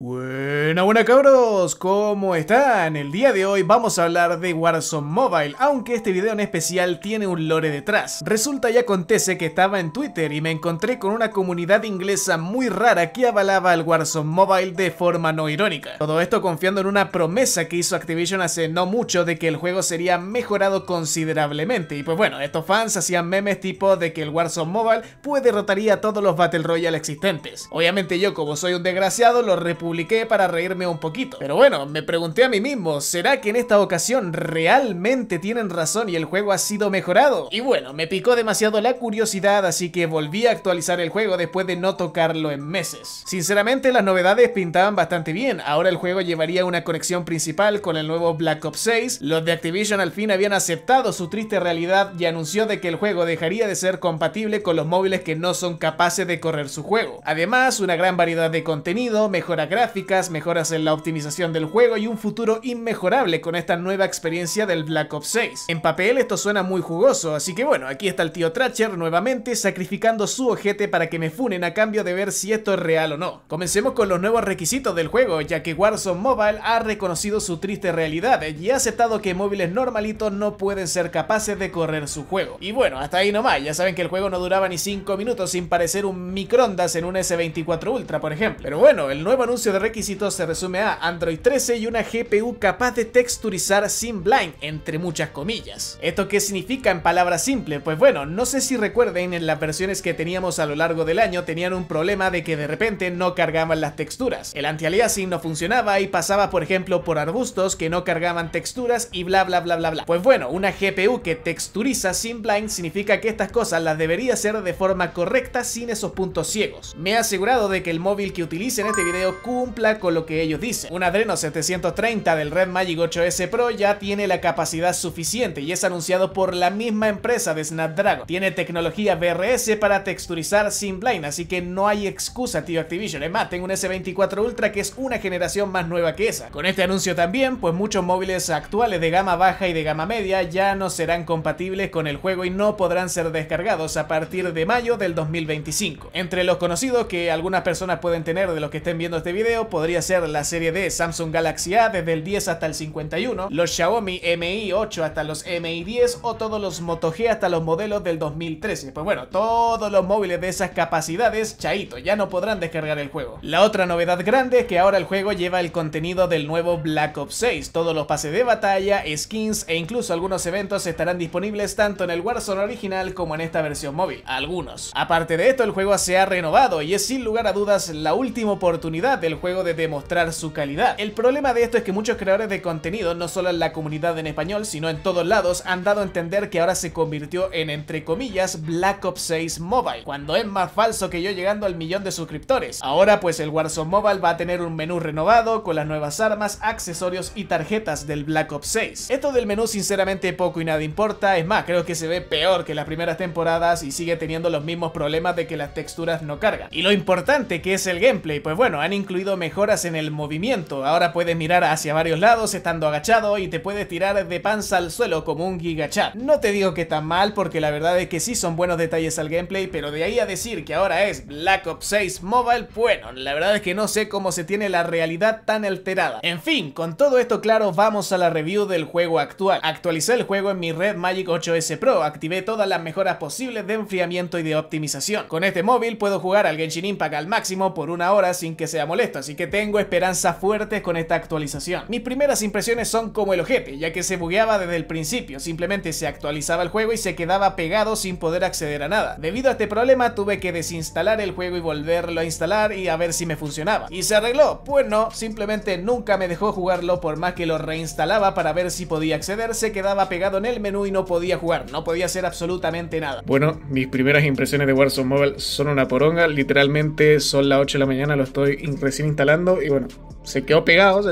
Buena, buena cabros, ¿cómo están? El día de hoy vamos a hablar de Warzone Mobile, aunque este video en especial tiene un lore detrás. Resulta y acontece que estaba en Twitter y me encontré con una comunidad inglesa muy rara que avalaba al Warzone Mobile de forma no irónica. Todo esto confiando en una promesa que hizo Activision hace no mucho de que el juego sería mejorado considerablemente. Y pues bueno, estos fans hacían memes tipo de que el Warzone Mobile puede derrotaría a todos los Battle Royale existentes. Obviamente yo como soy un desgraciado lo repudio publiqué para reírme un poquito. Pero bueno, me pregunté a mí mismo, ¿será que en esta ocasión realmente tienen razón y el juego ha sido mejorado? Y bueno, me picó demasiado la curiosidad, así que volví a actualizar el juego después de no tocarlo en meses. Sinceramente, las novedades pintaban bastante bien. Ahora el juego llevaría una conexión principal con el nuevo Black Ops 6. Los de Activision al fin habían aceptado su triste realidad y anunció de que el juego dejaría de ser compatible con los móviles que no son capaces de correr su juego. Además, una gran variedad de contenido, mejora gráficas, mejoras en la optimización del juego y un futuro inmejorable con esta nueva experiencia del Black Ops 6. En papel esto suena muy jugoso, así que bueno, aquí está el tío Thatcher nuevamente sacrificando su ojete para que me funen a cambio de ver si esto es real o no. Comencemos con los nuevos requisitos del juego, ya que Warzone Mobile ha reconocido su triste realidad y ha aceptado que móviles normalitos no pueden ser capaces de correr su juego. Y bueno, hasta ahí nomás, ya saben que el juego no duraba ni 5 minutos sin parecer un microondas en un S24 Ultra, por ejemplo. Pero bueno, el nuevo anuncio de requisitos se resume a Android 13 y una GPU capaz de texturizar sin blind, entre muchas comillas. ¿Esto qué significa en palabras simples? Pues bueno, no sé si recuerden, en las versiones que teníamos a lo largo del año tenían un problema de que de repente no cargaban las texturas. El anti-aliasing no funcionaba y pasaba por ejemplo por arbustos que no cargaban texturas y bla bla bla bla bla. Pues bueno, una GPU que texturiza sin blind significa que estas cosas las debería hacer de forma correcta sin esos puntos ciegos. Me he asegurado de que el móvil que utilice en este video cumpla con lo que ellos dicen. Un Adreno 730 del Red Magic 8S Pro ya tiene la capacidad suficiente y es anunciado por la misma empresa de Snapdragon. Tiene tecnología VRS para texturizar sin blind, así que no hay excusa, tío Activision. Es más, tengo un S24 Ultra que es una generación más nueva que esa. Con este anuncio también, pues muchos móviles actuales de gama baja y de gama media ya no serán compatibles con el juego y no podrán ser descargados a partir de mayo del 2025. Entre los conocidos que algunas personas pueden tener de los que estén viendo este video, podría ser la serie de Samsung Galaxy A desde el 10 hasta el 51, los Xiaomi Mi 8 hasta los Mi 10 o todos los Moto G hasta los modelos del 2013. Pues bueno, todos los móviles de esas capacidades, chaito, ya no podrán descargar el juego. La otra novedad grande es que ahora el juego lleva el contenido del nuevo Black Ops 6. Todos los pases de batalla, skins e incluso algunos eventos estarán disponibles tanto en el Warzone original como en esta versión móvil. Algunos. Aparte de esto, el juego se ha renovado y es sin lugar a dudas la última oportunidad de el juego de demostrar su calidad. El problema de esto es que muchos creadores de contenido, no solo en la comunidad en español, sino en todos lados, han dado a entender que ahora se convirtió en, entre comillas, Black Ops 6 Mobile, cuando es más falso que yo llegando al millón de suscriptores. Ahora pues el Warzone Mobile va a tener un menú renovado con las nuevas armas, accesorios y tarjetas del Black Ops 6. Esto del menú sinceramente poco y nada importa, es más, creo que se ve peor que las primeras temporadas y sigue teniendo los mismos problemas de que las texturas no cargan. Y lo importante que es el gameplay, pues bueno, han incluido mejoras en el movimiento. Ahora puedes mirar hacia varios lados estando agachado y te puedes tirar de panza al suelo como un gigachat. No te digo que tan mal porque la verdad es que sí son buenos detalles al gameplay, pero de ahí a decir que ahora es Black Ops 6 Mobile, bueno, la verdad es que no sé cómo se tiene la realidad tan alterada. En fin, con todo esto claro, vamos a la review del juego actual. Actualicé el juego en mi red Magic 8S Pro, activé todas las mejoras posibles de enfriamiento y de optimización. Con este móvil puedo jugar al Genshin Impact al máximo por una hora sin que sea molesto así que tengo esperanzas fuertes con esta actualización. Mis primeras impresiones son como el ojete, ya que se bugueaba desde el principio, simplemente se actualizaba el juego y se quedaba pegado sin poder acceder a nada. Debido a este problema tuve que desinstalar el juego y volverlo a instalar y a ver si me funcionaba. ¿Y se arregló? Pues no, simplemente nunca me dejó jugarlo por más que lo reinstalaba para ver si podía acceder, se quedaba pegado en el menú y no podía jugar, no podía hacer absolutamente nada. Bueno, mis primeras impresiones de Warzone Mobile son una poronga, literalmente son las 8 de la mañana, lo estoy impresionando instalando y bueno, se quedó pegado,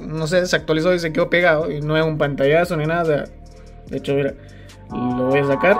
no sé, se actualizó y se quedó pegado y no es un pantallazo ni nada, de hecho, mira, lo voy a sacar,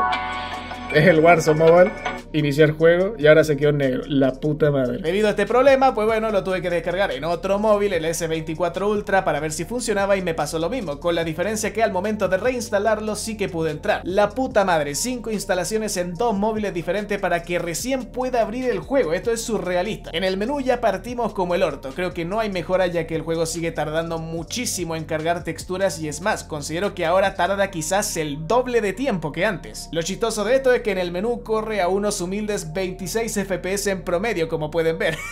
es el Warzone Mobile iniciar juego y ahora se quedó negro. La puta madre. Debido a este problema, pues bueno, lo tuve que descargar en otro móvil, el S24 Ultra, para ver si funcionaba y me pasó lo mismo, con la diferencia que al momento de reinstalarlo sí que pude entrar. La puta madre, cinco instalaciones en dos móviles diferentes para que recién pueda abrir el juego, esto es surrealista. En el menú ya partimos como el orto, creo que no hay mejora ya que el juego sigue tardando muchísimo en cargar texturas y es más, considero que ahora tarda quizás el doble de tiempo que antes. Lo chistoso de esto es que en el menú corre a unos humildes 26 FPS en promedio, como pueden ver.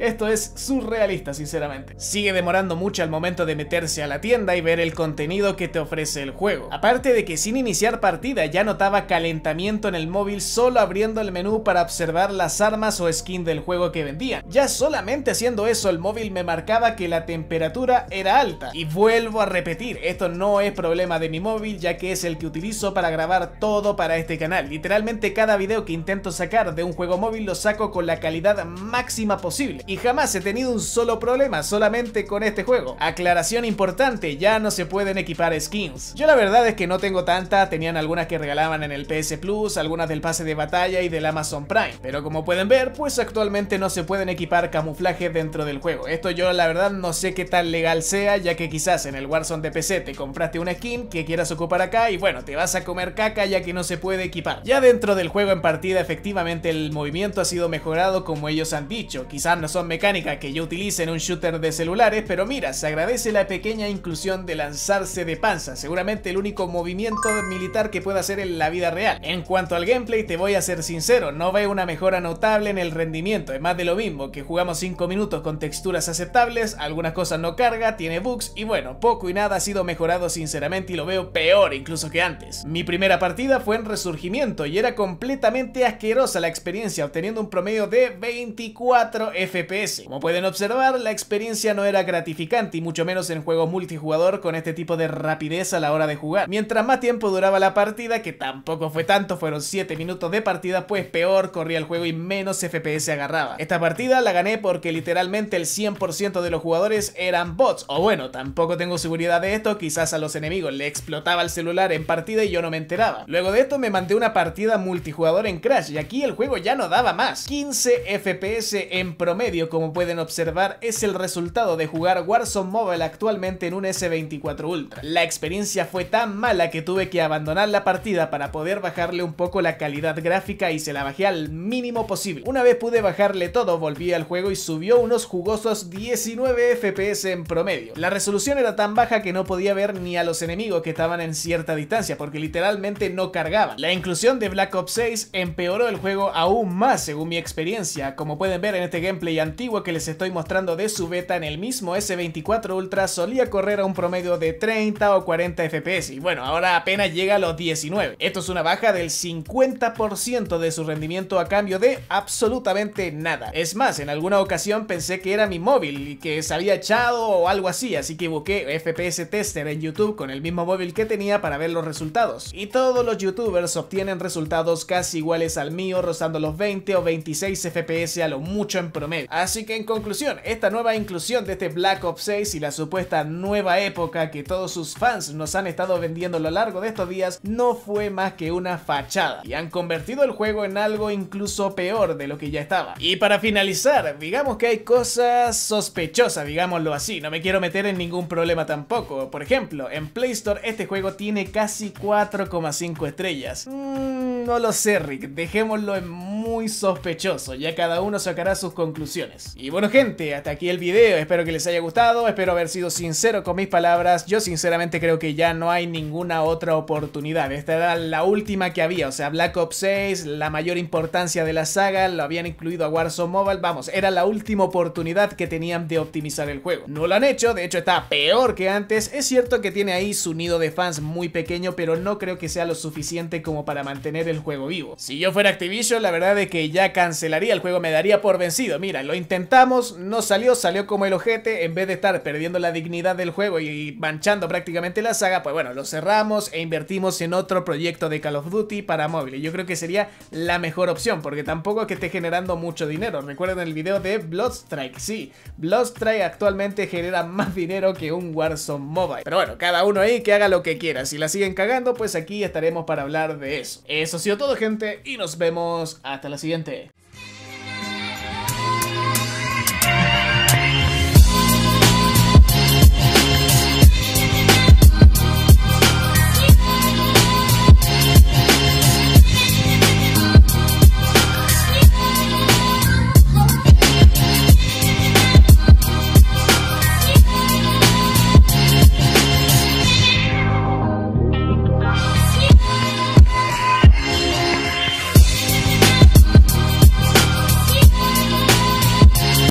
Esto es surrealista, sinceramente. Sigue demorando mucho al momento de meterse a la tienda y ver el contenido que te ofrece el juego. Aparte de que sin iniciar partida ya notaba calentamiento en el móvil solo abriendo el menú para observar las armas o skin del juego que vendían. Ya solamente haciendo eso el móvil me marcaba que la temperatura era alta. Y vuelvo a repetir, esto no es problema de mi móvil ya que es el que utilizo para grabar todo para este canal. Literalmente cada video que intenta sacar de un juego móvil lo saco con la calidad máxima posible. Y jamás he tenido un solo problema solamente con este juego. Aclaración importante, ya no se pueden equipar skins. Yo la verdad es que no tengo tanta, tenían algunas que regalaban en el PS Plus, algunas del pase de batalla y del Amazon Prime. Pero como pueden ver, pues actualmente no se pueden equipar camuflajes dentro del juego. Esto yo la verdad no sé qué tan legal sea, ya que quizás en el Warzone de PC te compraste una skin que quieras ocupar acá y bueno, te vas a comer caca ya que no se puede equipar. Ya dentro del juego en partida efectivamente el movimiento ha sido mejorado como ellos han dicho. Quizás no son mecánicas que yo utilice en un shooter de celulares, pero mira, se agradece la pequeña inclusión de lanzarse de panza, seguramente el único movimiento militar que pueda hacer en la vida real. En cuanto al gameplay, te voy a ser sincero, no veo una mejora notable en el rendimiento, es más de lo mismo, que jugamos 5 minutos con texturas aceptables, algunas cosas no carga, tiene bugs y bueno, poco y nada ha sido mejorado sinceramente y lo veo peor incluso que antes. Mi primera partida fue en Resurgimiento y era completamente asqueroso la experiencia obteniendo un promedio de 24 FPS. Como pueden observar, la experiencia no era gratificante y mucho menos en juego multijugador con este tipo de rapidez a la hora de jugar. Mientras más tiempo duraba la partida, que tampoco fue tanto, fueron 7 minutos de partida, pues peor corría el juego y menos FPS agarraba. Esta partida la gané porque literalmente el 100% de los jugadores eran bots, o bueno, tampoco tengo seguridad de esto, quizás a los enemigos le explotaba el celular en partida y yo no me enteraba. Luego de esto me mandé una partida multijugador en Crash y aquí el juego ya no daba más. 15 FPS en promedio, como pueden observar, es el resultado de jugar Warzone Mobile actualmente en un S24 Ultra. La experiencia fue tan mala que tuve que abandonar la partida para poder bajarle un poco la calidad gráfica y se la bajé al mínimo posible. Una vez pude bajarle todo, volví al juego y subió unos jugosos 19 FPS en promedio. La resolución era tan baja que no podía ver ni a los enemigos que estaban en cierta distancia, porque literalmente no cargaban. La inclusión de Black Ops 6 empeoró el juego aún más según mi experiencia, como pueden ver en este gameplay antiguo que les estoy mostrando de su beta en el mismo S24 Ultra solía correr a un promedio de 30 o 40 FPS y bueno, ahora apenas llega a los 19. Esto es una baja del 50% de su rendimiento a cambio de absolutamente nada. Es más, en alguna ocasión pensé que era mi móvil y que se había echado o algo así, así que busqué FPS Tester en YouTube con el mismo móvil que tenía para ver los resultados. Y todos los youtubers obtienen resultados casi iguales a al mío, rozando los 20 o 26 FPS a lo mucho en promedio. Así que en conclusión, esta nueva inclusión de este Black Ops 6 y la supuesta nueva época que todos sus fans nos han estado vendiendo a lo largo de estos días no fue más que una fachada y han convertido el juego en algo incluso peor de lo que ya estaba. Y para finalizar, digamos que hay cosas sospechosas, digámoslo así, no me quiero meter en ningún problema tampoco. Por ejemplo, en Play Store este juego tiene casi 4,5 estrellas. Mmm no lo sé, Rick. Dejémoslo en sospechoso, ya cada uno sacará sus conclusiones. Y bueno gente, hasta aquí el video, espero que les haya gustado, espero haber sido sincero con mis palabras, yo sinceramente creo que ya no hay ninguna otra oportunidad, esta era la última que había, o sea, Black Ops 6, la mayor importancia de la saga, lo habían incluido a Warzone Mobile, vamos, era la última oportunidad que tenían de optimizar el juego. No lo han hecho, de hecho está peor que antes, es cierto que tiene ahí su nido de fans muy pequeño, pero no creo que sea lo suficiente como para mantener el juego vivo. Si yo fuera Activision, la verdad es que que ya cancelaría el juego, me daría por vencido. Mira, lo intentamos, no salió, salió como el ojete. En vez de estar perdiendo la dignidad del juego y manchando prácticamente la saga, pues bueno, lo cerramos e invertimos en otro proyecto de Call of Duty para móvil. Yo creo que sería la mejor opción, porque tampoco es que esté generando mucho dinero. Recuerden el video de Bloodstrike, sí. Bloodstrike actualmente genera más dinero que un Warzone Mobile. Pero bueno, cada uno ahí que haga lo que quiera. Si la siguen cagando, pues aquí estaremos para hablar de eso. Eso ha sido todo, gente, y nos vemos hasta la siguiente.